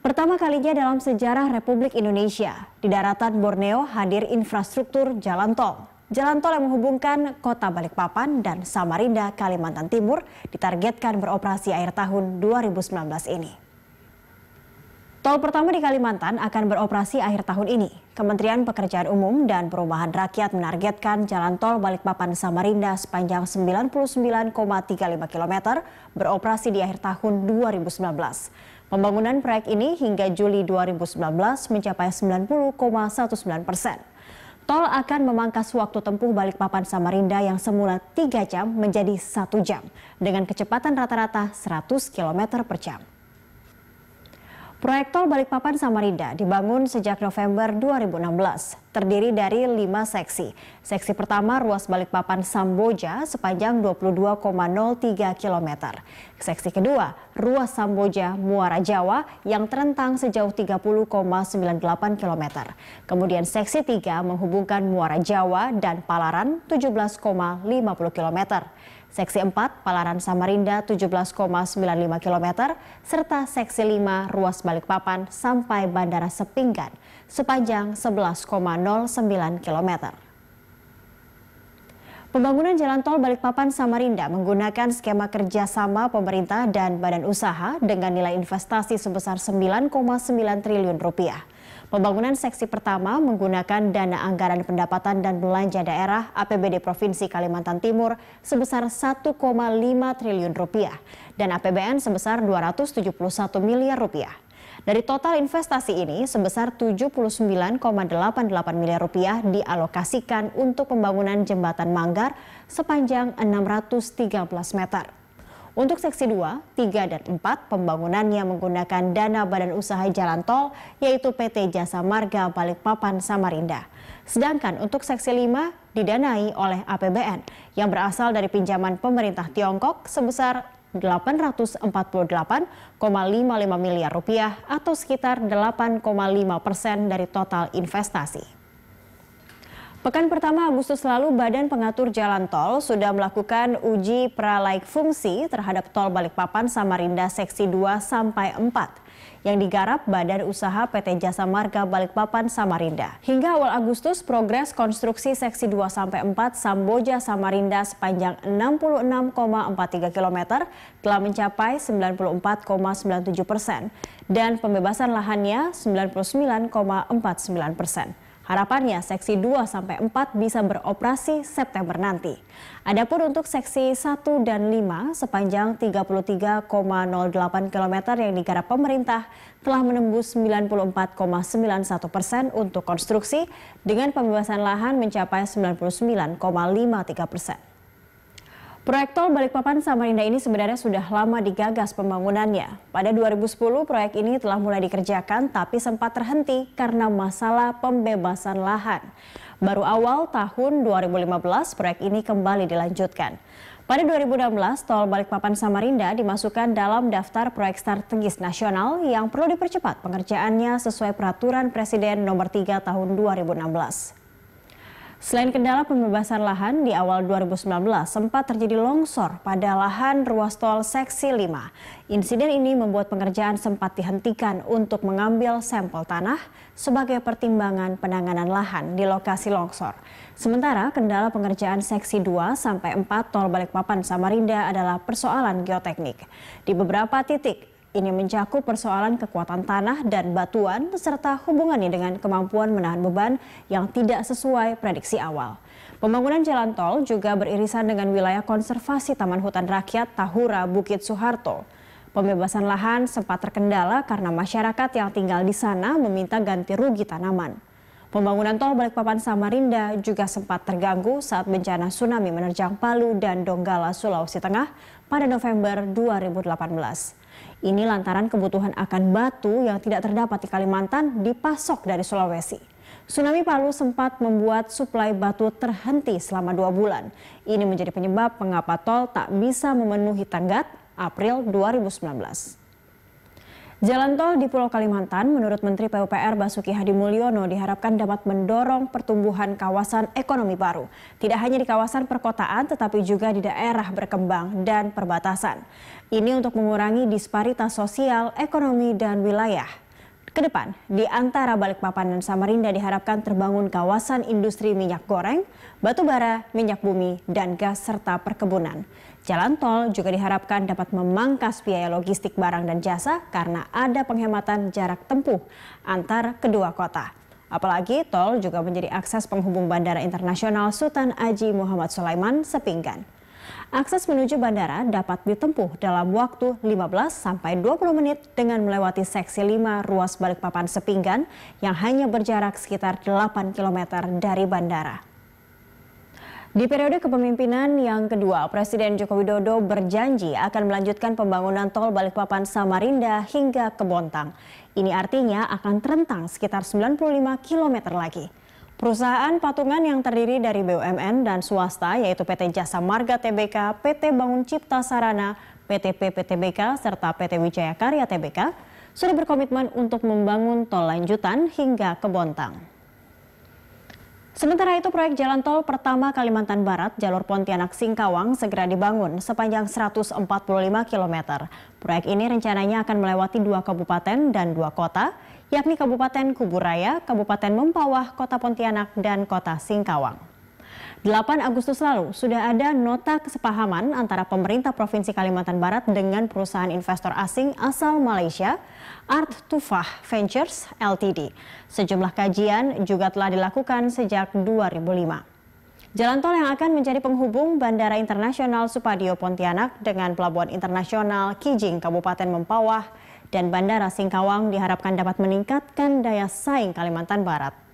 Pertama kalinya dalam sejarah Republik Indonesia, di daratan Borneo hadir infrastruktur jalan tol. Jalan tol yang menghubungkan kota Balikpapan dan Samarinda, Kalimantan Timur ditargetkan beroperasi akhir tahun 2019 ini. Tol pertama di Kalimantan akan beroperasi akhir tahun ini. Kementerian Pekerjaan Umum dan Perumahan Rakyat menargetkan jalan tol Balikpapan Samarinda sepanjang 99,35 km beroperasi di akhir tahun 2019. Pembangunan proyek ini hingga Juli 2019 mencapai 90,19 persen. Tol akan memangkas waktu tempuh Balikpapan Samarinda yang semula 3 jam menjadi 1 jam dengan kecepatan rata-rata 100 km per jam. Proyek Tol Balikpapan Samarinda dibangun sejak November 2016, terdiri dari lima seksi. Seksi pertama ruas Balikpapan Samboja sepanjang 22,03 km. Seksi kedua ruas Samboja Muara Jawa yang terentang sejauh 30,98 km. Kemudian seksi tiga menghubungkan Muara Jawa dan Palaran 17,50 km. Seksi 4 Palaran Samarinda 17,95 km serta seksi 5 ruas Balikpapan sampai Bandara Sepinggan sepanjang 11,09 km. Pembangunan jalan tol Balikpapan Samarinda menggunakan skema kerjasama pemerintah dan badan usaha dengan nilai investasi sebesar 9,9 triliun rupiah. Pembangunan seksi pertama menggunakan dana anggaran pendapatan dan belanja daerah APBD Provinsi Kalimantan Timur sebesar 1,5 triliun rupiah dan APBN sebesar 271 miliar rupiah. Dari total investasi ini sebesar 79,88 miliar rupiah dialokasikan untuk pembangunan jembatan Manggar sepanjang 613 meter. Untuk seksi 2, 3, dan 4 pembangunannya menggunakan dana badan usaha jalan tol yaitu PT Jasa Marga Balikpapan Samarinda. Sedangkan untuk seksi 5 didanai oleh APBN yang berasal dari pinjaman pemerintah Tiongkok sebesar 848,55 miliar rupiah atau sekitar 8,5 persen dari total investasi. Pekan pertama Agustus lalu, Badan Pengatur Jalan Tol sudah melakukan uji pralaik fungsi terhadap tol Balikpapan Samarinda seksi 2 sampai 4 yang digarap Badan Usaha PT Jasa Marga Balikpapan Samarinda. Hingga awal Agustus, progres konstruksi seksi 2 sampai 4 Samboja Samarinda sepanjang 66,43 km telah mencapai 94,97 persen dan pembebasan lahannya 99,49 persen. Harapannya seksi 2 sampai 4 bisa beroperasi September nanti. Adapun untuk seksi 1 dan 5 sepanjang 33,08 km yang digarap pemerintah telah menembus 94,91 persen untuk konstruksi dengan pembebasan lahan mencapai 99,53 persen. Proyek tol Balikpapan Samarinda ini sebenarnya sudah lama digagas pembangunannya. Pada 2010 proyek ini telah mulai dikerjakan tapi sempat terhenti karena masalah pembebasan lahan. Baru awal tahun 2015 proyek ini kembali dilanjutkan. Pada 2016 tol Balikpapan Samarinda dimasukkan dalam daftar proyek strategis nasional yang perlu dipercepat pengerjaannya sesuai peraturan Presiden nomor 3 tahun 2016. Selain kendala pembebasan lahan, di awal 2019 sempat terjadi longsor pada lahan ruas tol Seksi 5. Insiden ini membuat pengerjaan sempat dihentikan untuk mengambil sampel tanah sebagai pertimbangan penanganan lahan di lokasi longsor. Sementara kendala pengerjaan Seksi 2 sampai 4 tol Balikpapan Samarinda adalah persoalan geoteknik. Di beberapa titik, ini mencakup persoalan kekuatan tanah dan batuan serta hubungannya dengan kemampuan menahan beban yang tidak sesuai prediksi awal. Pembangunan jalan tol juga beririsan dengan wilayah konservasi Taman Hutan Rakyat Tahura Bukit Soeharto. Pembebasan lahan sempat terkendala karena masyarakat yang tinggal di sana meminta ganti rugi tanaman. Pembangunan tol Balikpapan Samarinda juga sempat terganggu saat bencana tsunami menerjang Palu dan Donggala, Sulawesi Tengah pada November 2018. Ini lantaran kebutuhan akan batu yang tidak terdapat di Kalimantan dipasok dari Sulawesi. Tsunami Palu sempat membuat suplai batu terhenti selama dua bulan. Ini menjadi penyebab mengapa tol tak bisa memenuhi tenggat April 2019. Jalan tol di Pulau Kalimantan menurut Menteri PUPR Basuki Hadi Mulyono diharapkan dapat mendorong pertumbuhan kawasan ekonomi baru. Tidak hanya di kawasan perkotaan tetapi juga di daerah berkembang dan perbatasan. Ini untuk mengurangi disparitas sosial, ekonomi, dan wilayah ke depan, di antara Balikpapan dan Samarinda diharapkan terbangun kawasan industri minyak goreng, batu bara, minyak bumi, dan gas serta perkebunan. Jalan tol juga diharapkan dapat memangkas biaya logistik barang dan jasa karena ada penghematan jarak tempuh antar kedua kota. Apalagi tol juga menjadi akses penghubung Bandara Internasional Sultan Aji Muhammad Sulaiman Sepinggan. Akses menuju bandara dapat ditempuh dalam waktu 15 sampai 20 menit dengan melewati seksi 5 ruas Balikpapan Sepinggan yang hanya berjarak sekitar 8 km dari bandara. Di periode kepemimpinan yang kedua, Presiden Joko Widodo berjanji akan melanjutkan pembangunan tol Balikpapan Samarinda hingga ke Bontang. Ini artinya akan terentang sekitar 95 km lagi. Perusahaan patungan yang terdiri dari BUMN dan swasta yaitu PT Jasa Marga TBK, PT Bangun Cipta Sarana, PT PPTBK, serta PT Wijaya Karya TBK sudah berkomitmen untuk membangun tol lanjutan hingga ke Bontang. Sementara itu proyek jalan tol pertama Kalimantan Barat jalur Pontianak Singkawang segera dibangun sepanjang 145 km. Proyek ini rencananya akan melewati dua kabupaten dan dua kota, yakni Kabupaten Kuburaya, Kabupaten Mempawah, Kota Pontianak, dan Kota Singkawang. 8 Agustus lalu sudah ada nota kesepahaman antara pemerintah Provinsi Kalimantan Barat dengan perusahaan investor asing asal Malaysia, Art Tufah Ventures LTD. Sejumlah kajian juga telah dilakukan sejak 2005. Jalan tol yang akan menjadi penghubung Bandara Internasional Supadio Pontianak dengan Pelabuhan Internasional Kijing Kabupaten Mempawah dan Bandara Singkawang diharapkan dapat meningkatkan daya saing Kalimantan Barat.